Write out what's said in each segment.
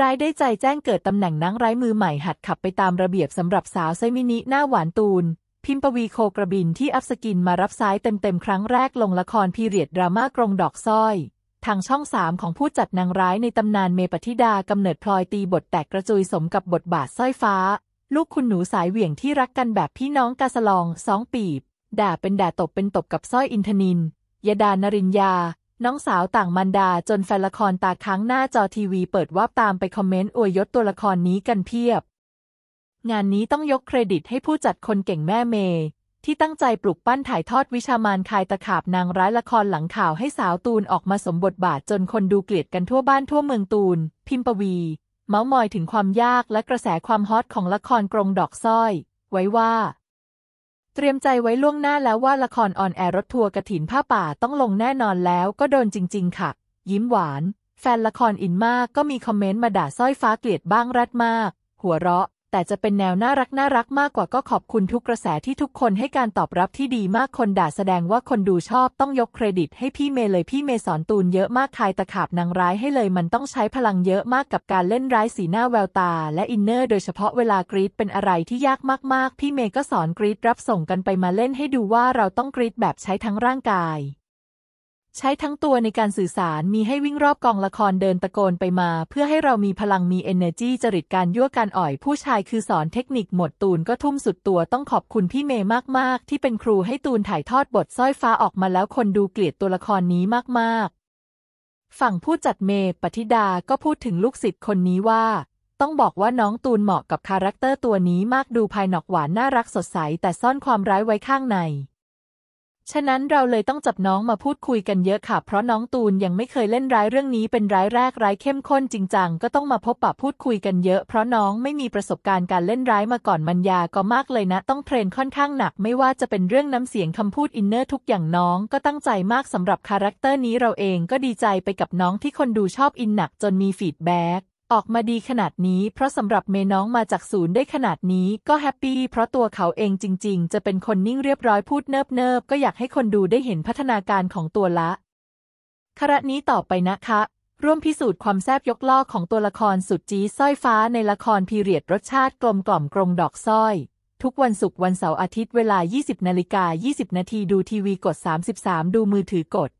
ร้ายได้ใจแจ้งเกิดตำแหน่งน่งร้ายมือใหม่หัดขับไปตามระเบียบสำหรับสาวไซมินิหน้าหวานตูนพิมปวีโคกระบินที่อัพสกินมารับซ้ายเต็มๆครั้งแรกลงละครพีเรียดดราม่ากรงดอกสร้อย ทางช่องสามของผู้จัดนางร้ายในตำนานเมปธิดากำเนิดพลอยตีบทแตกกระจุยสมกับบทบาทสร้อยฟ้า ลูกคุณหนูสายเหวี่ยงที่รักกันแบบพี่น้องกาสลองสองปีบด่าเป็นด่าตบเป็นตบกับสร้อยอินทนิน ยดานรินยาน้องสาวต่างมันดาจนแฟนละครตาค้างหน้าจอทีวีเปิดว่าตามไปคอมเมนต์อวยยศตัวละครนี้กันเพียบ งานนี้ต้องยกเครดิตให้ผู้จัดคนเก่งแม่เมย์ที่ตั้งใจปลุกปั้นถ่ายทอดวิชามานคายตะขาบนางร้ายละครหลังข่าวให้สาวตูนออกมาสมบทบาทจนคนดูเกลียดกันทั่วบ้านทั่วเมืองตูน พิมพ์ปวี เมาส์มอยถึงความยากและกระแสความฮอตของละครกรงดอกสร้อย ไว้ว่าเตรียมใจไว้ล่วงหน้าแล้วว่าละครออนแอร์รถทัวร์กระถินผ้าป่าต้องลงแน่นอนแล้วก็โดนจริง ๆ ค่ะ ยิ้มหวาน แฟนละครอินมากก็มีคอมเมนต์มาด่าสร้อยฟ้าเกลียดบ้างรัดมาก หัวเราะแต่จะเป็นแนวน่ารักน่ารักมากกว่าก็ขอบคุณทุกกระแสที่ทุกคนให้การตอบรับที่ดีมากคนด่าแสดงว่าคนดูชอบต้องยกเครดิตให้พี่เมย์เลยพี่เมย์สอนตูนเยอะมากคายตะขาบนางร้ายให้เลย มันต้องใช้พลังเยอะมากกับการเล่นร้ายสีหน้าแววตา และอินเนอร์ โดยเฉพาะเวลากรีดเป็นอะไรที่ยากมาก ๆ พี่เมย์ก็สอนกรีดรับส่งกันไปมาเล่นให้ดูว่าเราต้องกรีดแบบใช้ทั้งร่างกายใช้ทั้งตัวในการสื่อสาร มีให้วิ่งรอบกองละครเดินตะโกนไปมา เพื่อให้เรามีพลังมี energy จริตการยั่วการอ่อย ผู้ชายคือสอนเทคนิคหมดตูนก็ทุ่มสุดตัว ต้องขอบคุณพี่เมย์มาก ๆ ที่เป็นครูให้ตูนถ่ายทอดบทสร้อยฟ้าออกมาแล้วคนดูเกลียดตัวละครนี้มาก ๆ ฝั่งผู้จัดเมย์ปฏิดา ก็พูดถึงลูกศิษย์คนนี้ว่า ต้องบอกว่าน้องตูนเหมาะกับคาแรคเตอร์ตัวนี้มาก ดูภายนอกหวานน่ารักสดใสแต่ซ่อนความร้ายไว้ข้างในฉะนั้นเราเลยต้องจับน้องมาพูดคุยกันเยอะค่ะ เพราะน้องตูนยังไม่เคยเล่นร้ายเรื่องนี้เป็นร้ายแรกร้ายเข้มข้นจริงจังก็ต้องมาพบปะพูดคุยกันเยอะ เพราะน้องไม่มีประสบการณ์การเล่นร้ายมาก่อนมันยาก็มากเลยนะ ต้องเทรนค่อนข้างหนัก ไม่ว่าจะเป็นเรื่องน้ำเสียงคำพูดอินเนอร์ทุกอย่างน้อง ก็ตั้งใจมากสำหรับคาแรคเตอร์นี้เราเองก็ดีใจไปกับน้องที่คนดูชอบอินหนักจนมีฟีดแบ็กออกมาดีขนาดนี้ เพราะสำหรับเมน้องมาจากศูนย์ได้ขนาดนี้ก็แฮปปี้เพราะตัวเขาเองจริง ๆ จะเป็นคนนิ่งเรียบร้อยพูดเนิบเนิบก็อยากให้คนดูได้เห็นพัฒนาการของตัวละ ครนี้ต่อไปนะคะร่วมพิสูจน์ความแซบยกล่อของตัวละครสุดจีสร้อยฟ้าในละครพีเรียดรสชาติกลมกล่อมกรงดอกสร้อย ทุกวันศุกร์วันเสาร์อาทิตย์เวลา 20นาฬิกา20 นาทีดูทีวีกด 33 ดูมือถือกด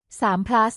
3 plus